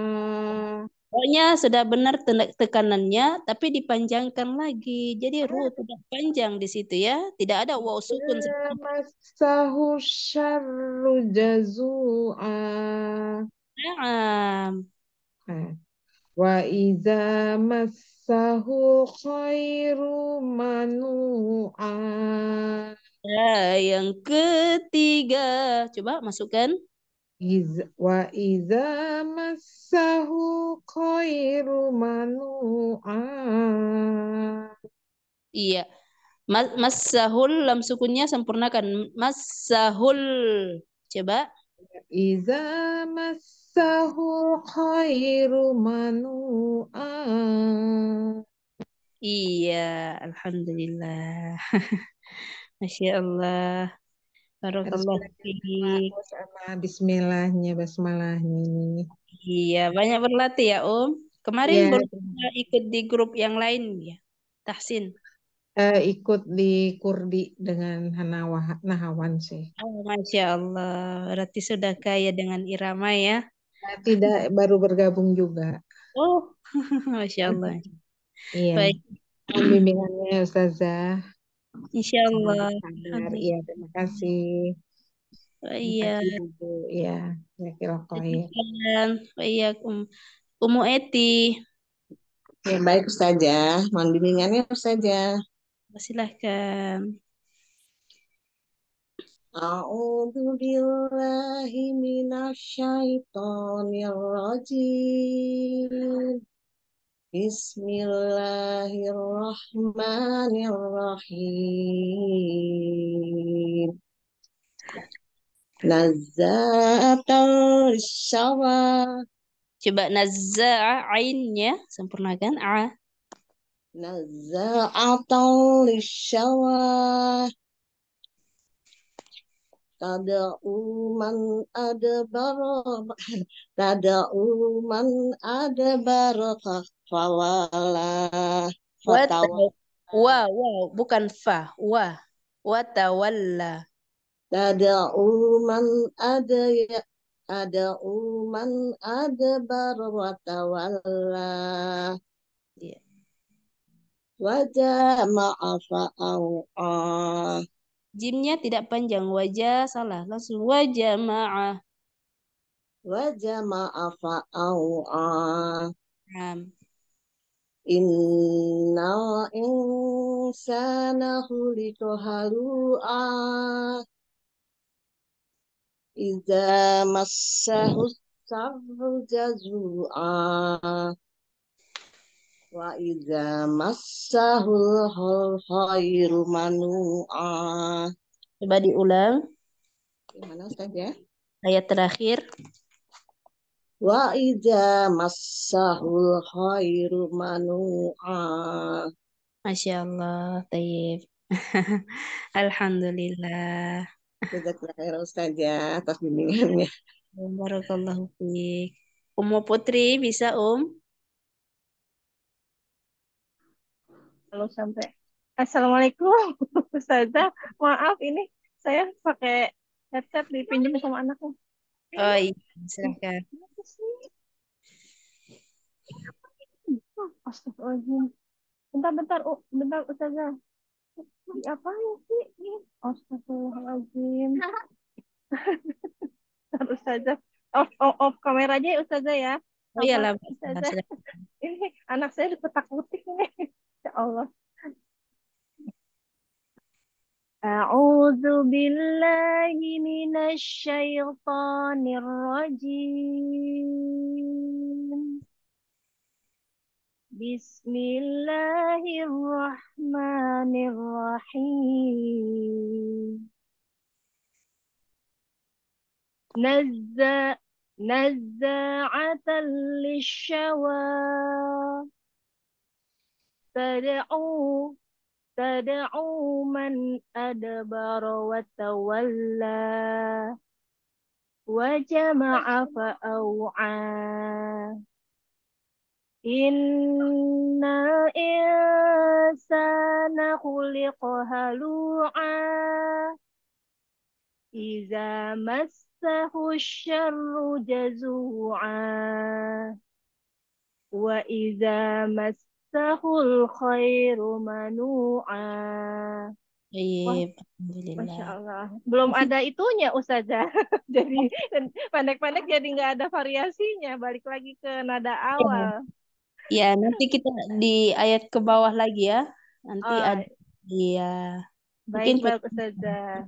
Pokoknya sudah benar tekanannya, tapi dipanjangkan lagi. Jadi ru tidak panjang di situ ya, tidak ada waw sukun. Masahu syarru jazua. Naam wa idza massahu khairu manu'a ya yang ketiga coba masukkan Iza, wa iza massahu khairu manu'a. Iya. Mas massahul lam sukunnya sempurnakan. Masahul. Coba. Iza mas sahu khairu manu'a. Iya, alhamdulillah. <laughs> Masya Allah. Barakallah sama bismillahnya, basmalahnya. Iya, banyak berlatih ya, Om. Kemarin ya. ikut di grup yang lain ya, Tahsin. Uh, ikut di Kurdi dengan Hanawa Nahawan sih. Oh, Masya Allah, berarti sudah kaya dengan irama ya. Nah, tidak baru bergabung juga. Oh, <laughs> masya Allah. <laughs> Iya. Baik. Bimbingannya Ustazah. Insya Allah. Iya, terima kasih. Oh, iya. Iya. Ya, kira um, Umu Eti. Ya, baik Ustazah. Mohon bimbingannya Ustazah. Silahkan. A'udzu billahi minasyaitonir rajim. Bismillahirrahmanirrahim. Nazatul syawa. Coba ya sempurnakan a. Nazatul shawa tad'u man adbara tad'u man adbara fawala wa wa bukan fa wa watawalla tad'u man adya tad'u man adbara watawalla yeah. Iya. maaf فأوعى Jimnya tidak panjang. Wajah salah. Langsung wajah ma'ah. Wajah ma'ah fa'au'ah. inna insana hulika halu'ah. Iza masahus sarru jazu'ah. Wa idza massahul khairu manu'a. Coba diulang. Gimana Ustaz ya? Ayat terakhir. Wa idza massahul khairu manu'a. Masya Allah, Tayyib. <laughs> Alhamdulillah. Sudah terakhir Ustazah ya, atas bimbingannya. Barakallahu fiik. Umu Putri bisa, Um? kalau sampai Assalamualaikum saja <laughs> maaf ini saya pakai headset dipinjam sama anakku oh iya silakan Astagfirullahaladzim bentar bentar oh, bentar Ustazah di apa sih ini Astagfirullahaladzim <laughs> bentar Ustazah off, oh, off, off kamera aja ya, Ustazah ya Oh iya lah. <laughs> Ini anak saya ketakutin nih. شاء الله أعوذ بالله من الشيطان الرجيم بسم الله الرحمن الرحيم نزاعة للشوى تدعو تدعو من أدبر وتولى وجمع فأوعى إن الإنسان خلق هلوعا إذا مسه الشر جزوعا وإذا مسه yumsahul khairu manu'a. Iya, Belum ada <laughs> itunya Ustazah. <laughs> jadi <laughs> pendek-pendek jadi nggak ada variasinya. Balik lagi ke nada iya. awal. Ya, nanti kita di ayat ke bawah lagi ya. Nanti oh. ada. Iya. Baik, Mungkin baik Ustazah.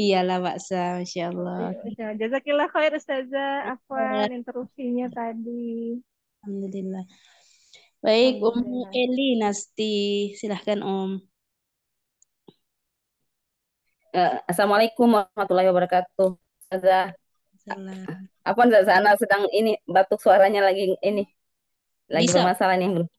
Iyalah Pak Sa, Masya Allah. Iya, Jazakillah khair Ustazah. Iya, Afwan interupsinya tadi. Alhamdulillah. Baik, Om Eli Nasti, silahkan Om. Eh, Assalamualaikum warahmatullahi wabarakatuh. Ada apa enggak sana sedang ini batuk suaranya lagi ini lagi bisa. bermasalah nih bro.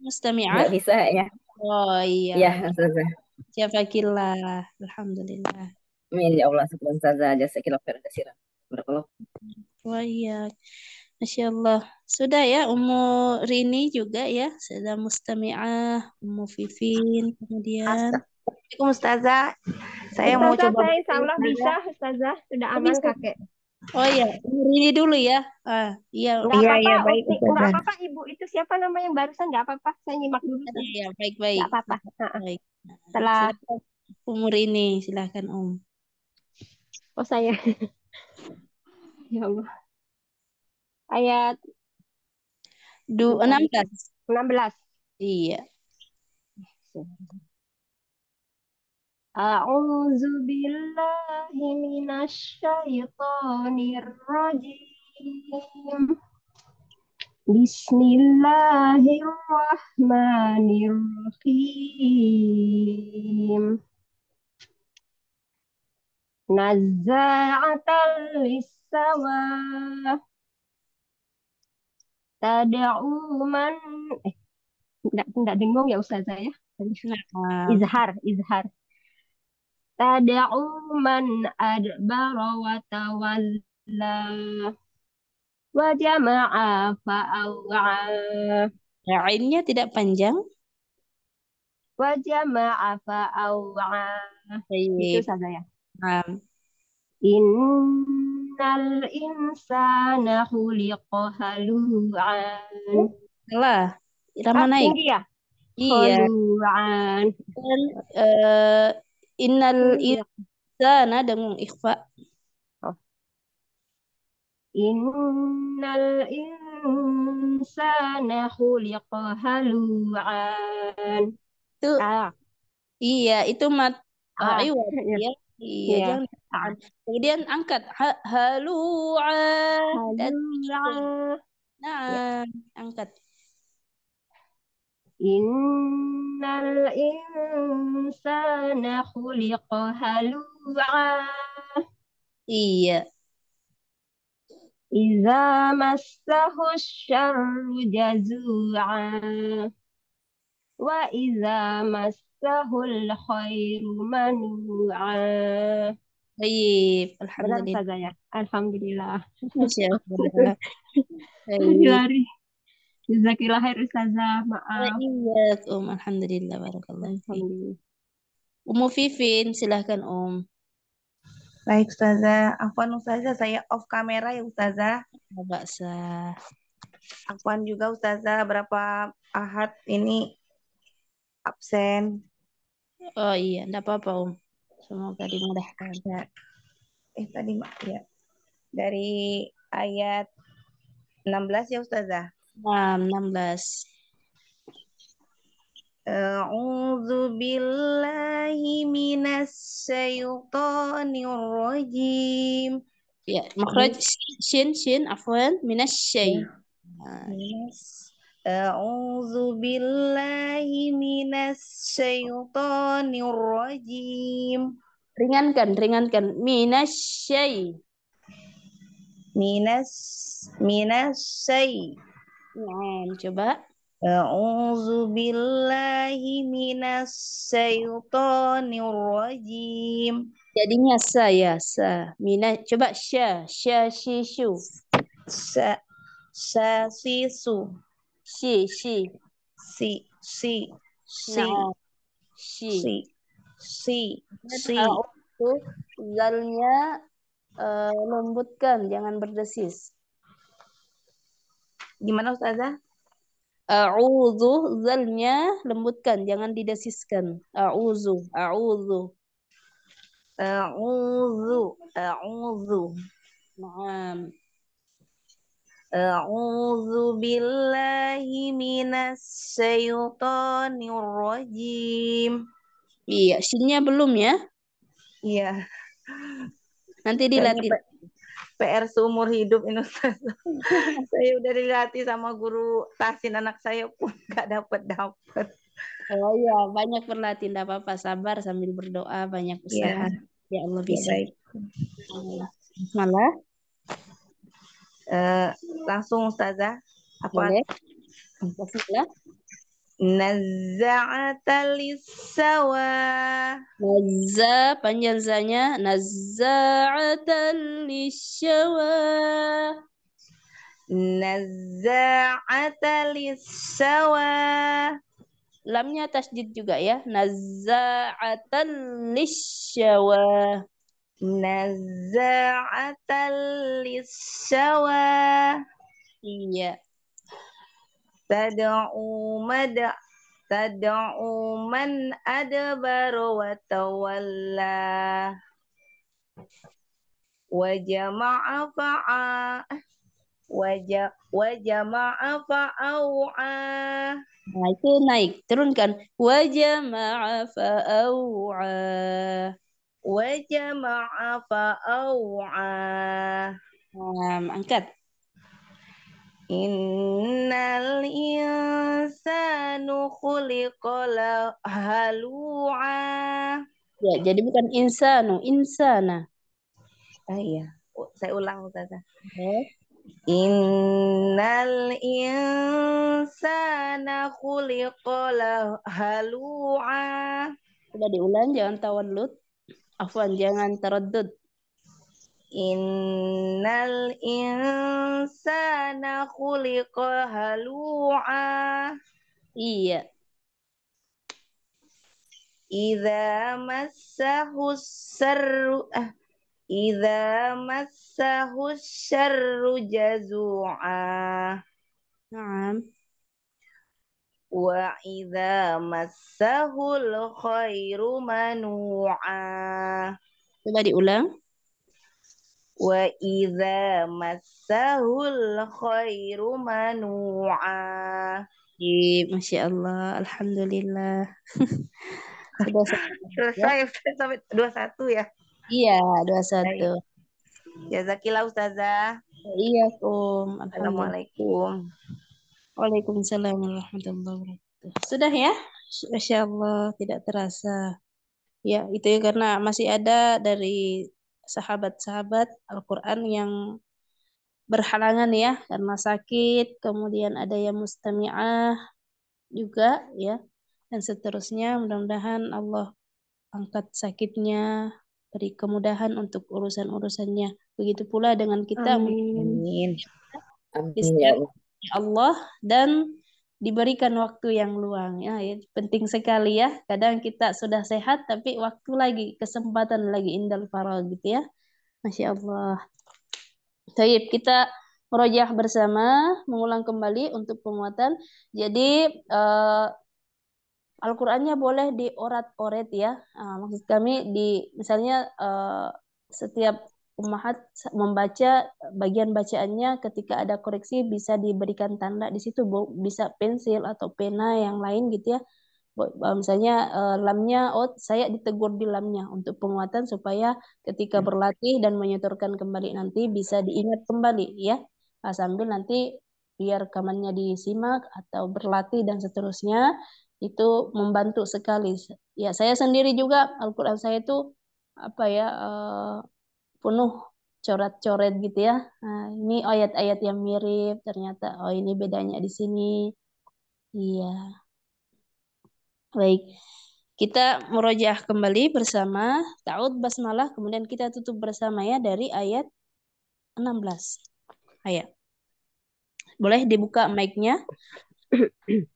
Mustami'ah? bisa ya. Oh iya. iya ya, Ustazah. Siapa kila? Alhamdulillah. Amin ya Allah, sebelum jasa kila khairan kasiran. Oh, iya. Masya Allah. Sudah ya, Umu Rini juga ya. Sudah Mustami'ah, Umu Vivin, kemudian. Assalamualaikum Ustazah. Saya Ustazah, mau coba. Saya insya Allah bisa Ustazah. Sudah oh, aman bisa. kakek. Oh iya, Umu Rini dulu ya. Ah, iya, nggak iya, apa iya, baik. Enggak apa-apa Ibu, itu siapa nama yang barusan? Gak apa-apa, saya nyimak dulu. Iya, iya baik-baik. Gak apa-apa. Baik. Setelah umur Rini silahkan Om. Oh saya. <laughs> ya Allah. Ayat du 16. 16. Iya. A'udzu billahi minasyaitonir rajim. Bismillahirrahmanirrahim. Nazza'atan lis tada'u man eh enggak enggak dengung ya ustaz ya. Izhar, izhar. Tada'u man adbara wa tawalla wa jama'a fa'awa'a. Ra'innya tidak panjang. Wa jama'a fa'awa'a. Itu saja ya. Um. In Innal insana khuliqa halu'an. Salah. kita mau ah, naik. Iya. Iya. Halu'an. Uh, innal insana dengan ikhfa. Oh. Innal insana khuliqa halu'an. Itu. Ah. Iya, itu mat ah, iwad, ya. Iya. Iya, iya, jangan Kemudian angkat. halu'a. Halu'a. Iya. Nah, angkat. Innal insana khuliqa halu'a. Iya. Iza massahu syarru jazu'a. Wa iza mas lahul khairu manu'a. Baik, alhamdulillah. Benar <laughs> ya? Alhamdulillah. Masya Allah. Lari. maaf. Alhamdulillah, barakallah. Alhamdulillah. Umu Fifin silahkan Um. Baik Ustazah, Afwan Ustazah, saya off kamera ya Ustazah. Mbak Sa. Afwan juga Ustazah, berapa ahad ini absen? Oh iya, enggak apa-apa Om. Semoga dimudahkan. Eh tadi Mak ya. Dari ayat 16 ya Ustazah? Nah, 16. أعوذ بالله من الشيطان الرجيم يا مخرج شين شين عفوا من الشيء من أعوذ minas من الشيطان الرجيم ringankan ringankan syai minas minas syai nah coba أعوذ minas من الشيطان الرجيم jadinya saya sa mina coba sya sya sisu sa sa sisu She, she. She, she. She. Nah. She. She. She. zalnya uh, eh, lembutkan, jangan berdesis. Gimana Ustazah? A'udzu zalnya lembutkan, jangan didesiskan. A'udzu, a'udzu. A'udzu, a'udzu. Naam. A'udzu billahi minas syaitonir rajim. Iya, sinnya belum ya? Iya. Nanti dilatih. PR seumur hidup ini Ustaz. <laughs> saya udah dilatih sama guru tasin anak saya pun <laughs> nggak dapet dapet. Oh iya, banyak berlatih nggak apa-apa, sabar sambil berdoa, banyak iya. usaha. Ya, ya Allah bisa. Ya, baik. Malah Eh, langsung Ustazah. Apa? ya? Bismillah. Naza. lissawa. Nazza panjang zanya. Nazza'ata lissawa. Nazza'ata lissawa. Lamnya tasjid juga ya. Nazza'ata lissawa. Naza'atan lishawa. Iya. Tad'u mad' tad'u man adbar wa tawalla. Wa jama'a fa'a. Waja, wajama'a fa'aw'a. Nah, itu naik. Turunkan. Wajama'a fa'aw'a wajama'a fa'aw'a. Um, angkat. Innal insanu khuliqala halu'a. Ya, jadi bukan insanu, insana. Ah iya, saya ulang Ustazah. Okay. Innal insana khuliqala halu'a. Sudah diulang jangan tawallud. Afwan, jangan teredut. Innal insana khuliqa halu'a. Iya. Iza massahu sarru ah. Idza massahu syarru eh, jazu'a. Naam wa idza massahul khairu manu'a. Coba diulang. Wa idza massahul khairu manu'a. Masya Allah, Alhamdulillah. <laughs> Sudah ya. selesai sampai dua satu ya? Iya, dua satu. Jazakillah Ustazah. Iya, Kum. Assalamualaikum. Waalaikumsalam warahmatullahi wabarakatuh. Sudah ya? Masya Allah, tidak terasa. Ya, itu ya karena masih ada dari sahabat-sahabat Al-Quran yang berhalangan ya, karena sakit, kemudian ada yang mustami'ah juga ya, dan seterusnya. Mudah-mudahan Allah angkat sakitnya, beri kemudahan untuk urusan-urusannya. Begitu pula dengan kita. Amin. Amin. Amin. Ya Allah dan diberikan waktu yang luang. Ya, ya, penting sekali ya. Kadang kita sudah sehat tapi waktu lagi, kesempatan lagi indal faral gitu ya. Masya Allah. Taib, kita merojah bersama, mengulang kembali untuk penguatan. Jadi uh, Al-Qur'annya boleh diorat-oret ya. Uh, maksud kami di misalnya uh, setiap Umahat membaca bagian bacaannya ketika ada koreksi bisa diberikan tanda di situ Bu, bisa pensil atau pena yang lain gitu ya. Eh, misalnya eh, lamnya, oh saya ditegur di lamnya untuk penguatan supaya ketika hmm. berlatih dan menyetorkan kembali nanti bisa diingat kembali ya. Nah, sambil nanti biar rekamannya disimak atau berlatih dan seterusnya itu membantu sekali. Ya saya sendiri juga Al-Quran saya itu apa ya uh, penuh coret-coret gitu ya. Nah, ini ayat-ayat yang mirip, ternyata oh ini bedanya di sini. Iya. Baik. Kita merojah kembali bersama Ta'ud Basmalah, kemudian kita tutup bersama ya dari ayat 16. Ayat. Boleh dibuka mic-nya? <clears throat>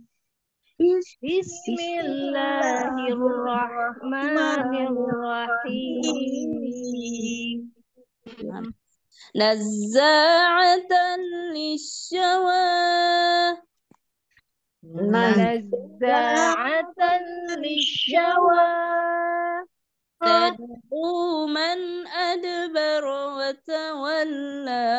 بسم الله الرحمن الرحيم نزاعة للشوى نزاعة للشوى تدعو من أدبر وتولى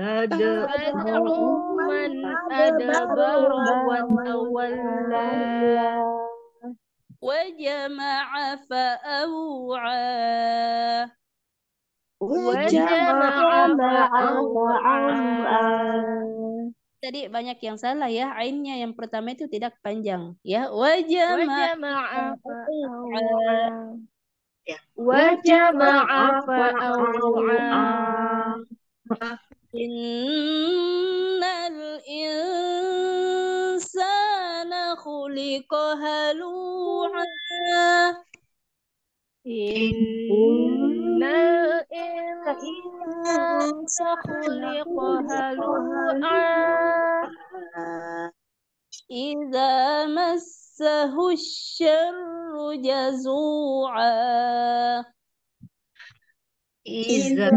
Ada man ada wa tawalla wa jama'a fa'aw'a wa jama'a fa'aw'a tadi banyak yang salah ya. Ainnya yang pertama itu tidak panjang ya. Wajah maaf. Wajah maaf. إن الإنسان خلق هلوعا إن الإنسان خلق هلوعا إذا مسه الشر جزوعا إذا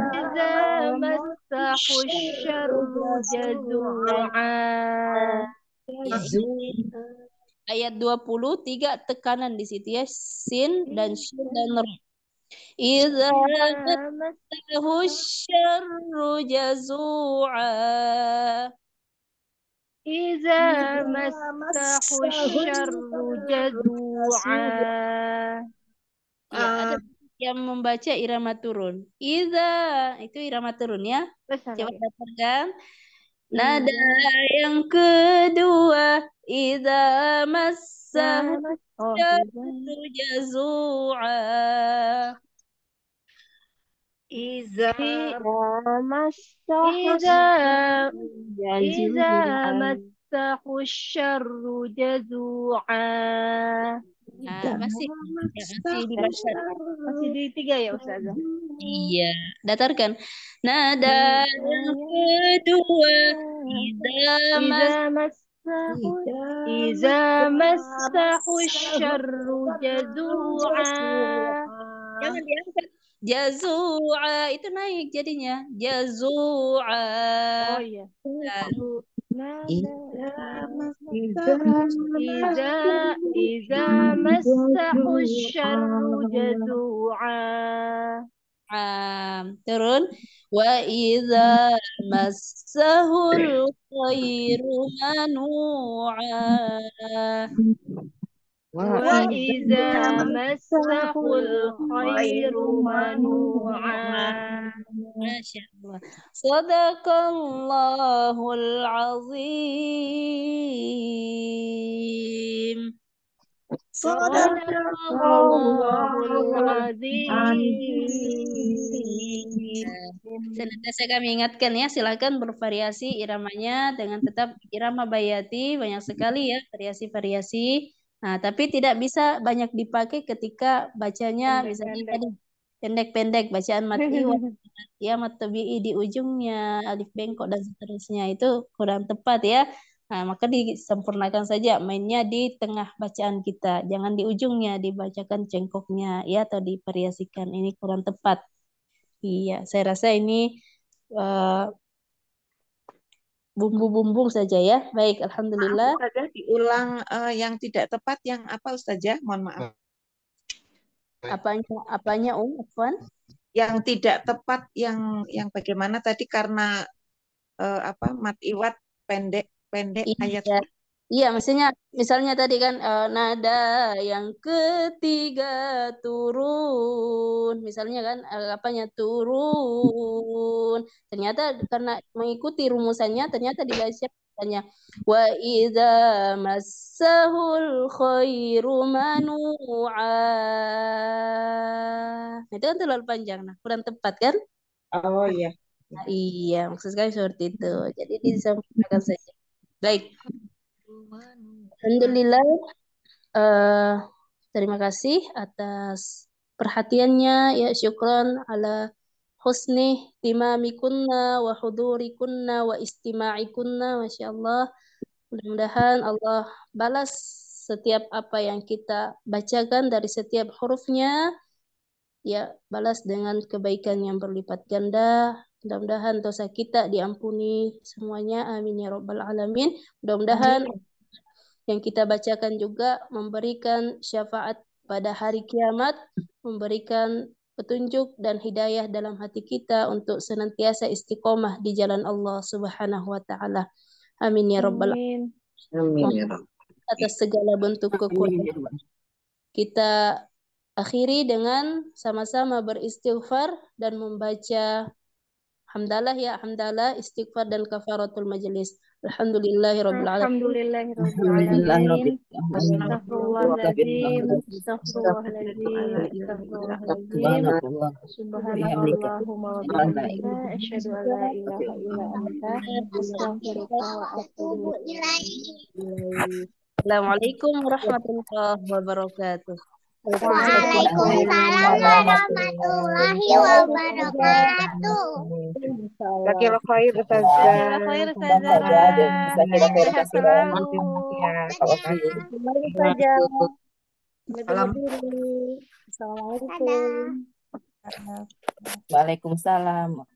مسه يفتح الشر جزوعا ayat tiga tekanan di situ ya sin dan shin dan ra Iza masahu syarru jazu'a Iza masahu syarru jazu'a Ya, ada yang membaca irama turun. Iza itu irama turun ya. Coba dengarkan. Hmm. Nada yang kedua Iza masa oh, Jazu jazua Iza masa Iza Iza massah الشر jazua. Iya, masih masih di pasar, Masih di tiga ya Ustazah. Iya, iya datarkan. Nada yang iya. kedua Iza mas Iza masahu syarru jazua. Jangan diangkat. Jazua itu naik jadinya. Jazua. Oh iya. Jazua. Nah, إذا إذا إذا الشر جزوعا ترون وإذا مسه الخير منوعا وإذا مسه Senantiasa kami ingatkan ya, silakan bervariasi iramanya dengan tetap irama bayati banyak sekali ya variasi-variasi. Nah, tapi tidak bisa banyak dipakai ketika bacanya pendek, misalnya pendek. pendek bacaan mati ya <laughs> mati di ujungnya alif bengkok dan seterusnya itu kurang tepat ya. Nah, maka disempurnakan saja mainnya di tengah bacaan kita, jangan di ujungnya dibacakan cengkoknya ya atau diperiasikan ini kurang tepat. Iya, saya rasa ini uh, bumbu-bumbu saja ya. Baik, alhamdulillah. Maaf, Ustazah, diulang uh, yang tidak tepat yang apa Ustazah? Mohon maaf. Apanya apanya Um Evan Yang tidak tepat yang yang bagaimana tadi karena uh, apa mat iwat pendek pendek iya. ayat Iya, maksudnya misalnya tadi kan uh, nada yang ketiga turun, misalnya kan uh, apanya turun. Ternyata karena mengikuti rumusannya ternyata dibaca katanya wa idza massahul khairu manu'a. Nah, itu kan terlalu panjang nah, kurang tepat kan? Oh iya. Nah, iya, maksud saya seperti itu. Jadi disampaikan saja. Baik. Alhamdulillah. Uh, terima kasih atas perhatiannya ya syukron ala husni timamikunna wa hudurikunna wa istima'ikunna Masya Allah mudah-mudahan Allah balas setiap apa yang kita bacakan dari setiap hurufnya ya balas dengan kebaikan yang berlipat ganda Mudah-mudahan dosa kita diampuni semuanya. Amin ya Rabbal alamin. Mudah-mudahan yang kita bacakan juga memberikan syafaat pada hari kiamat, memberikan petunjuk dan hidayah dalam hati kita untuk senantiasa istiqomah di jalan Allah Subhanahu wa taala. Amin ya rabbal alamin. Amin ya rabbal atas segala bentuk kekuatan Kita akhiri dengan sama-sama beristighfar dan membaca Alhamdulillah ya, Alhamdulillah istighfar dan kafaratul majelis. Alhamdulillahi rabbil alamin. Alhamdulillahi rabbil alamin. Assalamualaikum warahmatullahi wabarakatuh. Waalaikumsalam warahmatullahi wabarakatuh. khair ya, Assalamualaikum. Waalaikumsalam.